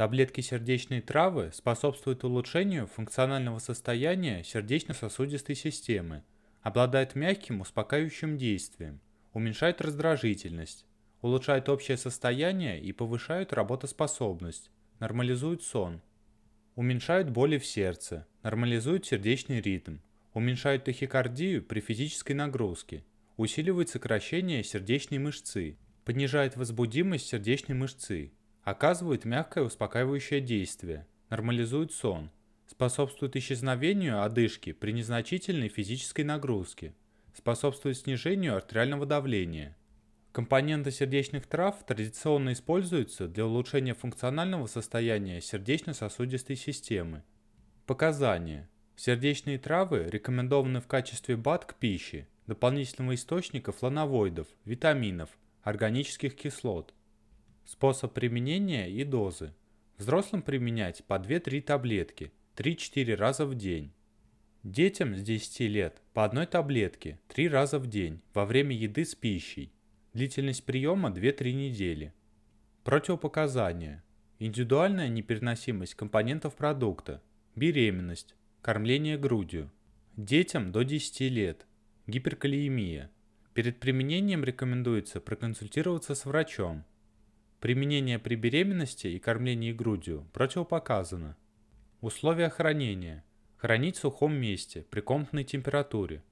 Таблетки сердечной травы способствуют улучшению функционального состояния сердечно-сосудистой системы, обладают мягким успокаивающим действием, уменьшают раздражительность, улучшают общее состояние и повышают работоспособность, нормализуют сон, уменьшают боли в сердце, нормализуют сердечный ритм, уменьшают тахикардию при физической нагрузке, усиливают сокращение сердечной мышцы, понижают возбудимость сердечной мышцы, оказывают мягкое успокаивающее действие, нормализуют сон, способствуют исчезновению одышки при незначительной физической нагрузке, способствуют снижению артериального давления. Компоненты сердечных трав традиционно используются для улучшения функционального состояния сердечно-сосудистой системы. Показания. Сердечные травы рекомендованы в качестве БАД к пище, дополнительного источника флановоидов, витаминов, органических кислот – Способ применения и дозы. Взрослым применять по 2-3 таблетки 3-4 раза в день. Детям с 10 лет по одной таблетке 3 раза в день во время еды с пищей. Длительность приема 2-3 недели. Противопоказания. Индивидуальная непереносимость компонентов продукта, беременность, кормление грудью. Детям до 10 лет. Гиперкалиемия. Перед применением рекомендуется проконсультироваться с врачом, Применение при беременности и кормлении грудью противопоказано. Условия хранения. Хранить в сухом месте, при комнатной температуре,